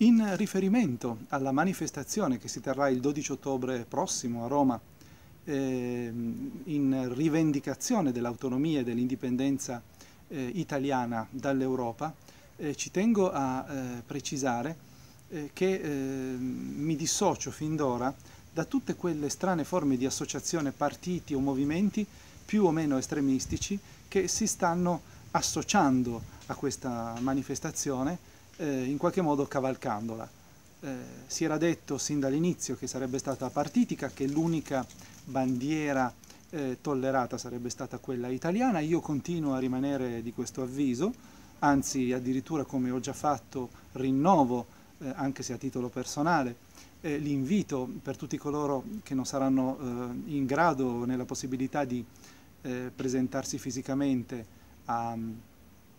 In riferimento alla manifestazione che si terrà il 12 ottobre prossimo a Roma eh, in rivendicazione dell'autonomia e dell'indipendenza eh, italiana dall'Europa, eh, ci tengo a eh, precisare eh, che ehm, mi dissocio fin d'ora da tutte quelle strane forme di associazione partiti o movimenti più o meno estremistici che si stanno associando a questa manifestazione eh, in qualche modo cavalcandola. Eh, si era detto sin dall'inizio che sarebbe stata partitica, che l'unica bandiera eh, tollerata sarebbe stata quella italiana, io continuo a rimanere di questo avviso, anzi addirittura come ho già fatto rinnovo, eh, anche se a titolo personale, eh, l'invito per tutti coloro che non saranno eh, in grado nella possibilità di presentarsi fisicamente a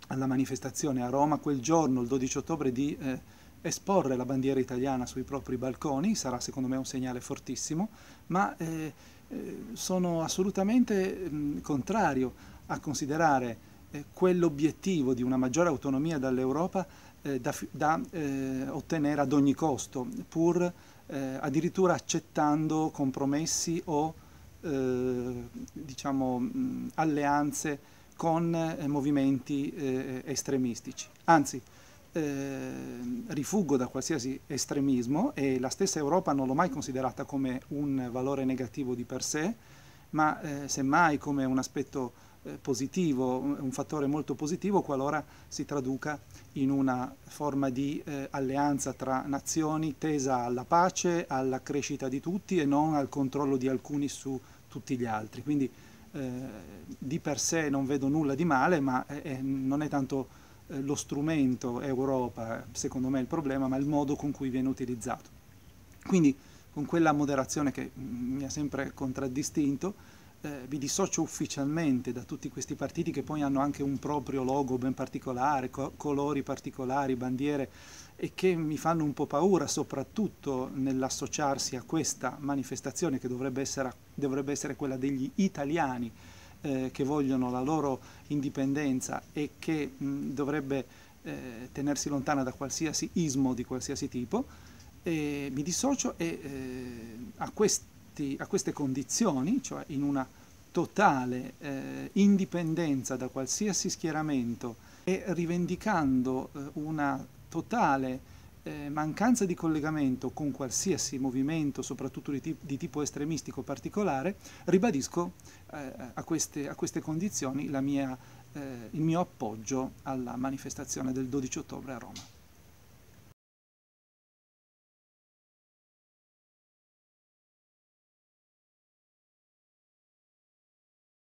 alla manifestazione a Roma quel giorno, il 12 ottobre, di eh, esporre la bandiera italiana sui propri balconi, sarà secondo me un segnale fortissimo, ma eh, eh, sono assolutamente mh, mm, contrario a considerare eh, quell'obiettivo di una maggiore autonomia dall'Europa eh, da, da eh, ottenere ad ogni costo, pur addirittura accettando compromessi o diciamo, mh, mm, alleanze con eh, movimenti eh, estremistici. Anzi, eh, rifuggo da qualsiasi estremismo e la stessa Europa non l'ho mai considerata come un valore negativo di per sé, ma eh, semmai come un aspetto eh, positivo, un fattore molto positivo qualora si traduca in una forma di eh, alleanza tra nazioni tesa alla pace, alla crescita di tutti e non al controllo di alcuni su tutti gli altri. Quindi eh, di per sé non vedo nulla di male, ma è, eh, eh, non è tanto lo strumento Europa, secondo me, il problema, ma il modo con cui viene utilizzato. Quindi con quella moderazione che mm, mi ha sempre contraddistinto, eh, vi dissocio ufficialmente da tutti questi partiti che poi hanno anche un proprio logo ben particolare, co colori particolari, bandiere e che mi fanno un po' paura soprattutto nell'associarsi a questa manifestazione che dovrebbe essere, dovrebbe essere quella degli italiani eh, che vogliono la loro indipendenza e che mh, dovrebbe eh, tenersi lontana da qualsiasi ismo di qualsiasi tipo. E mi dissocio e eh, a questo questi, a queste condizioni, cioè in una totale eh, indipendenza da qualsiasi schieramento e rivendicando eh, una totale eh, mancanza di collegamento con qualsiasi movimento, soprattutto di, di tipo estremistico particolare, ribadisco eh, a queste, a, queste, condizioni mia, eh, il mio appoggio alla manifestazione del 12 ottobre a Roma.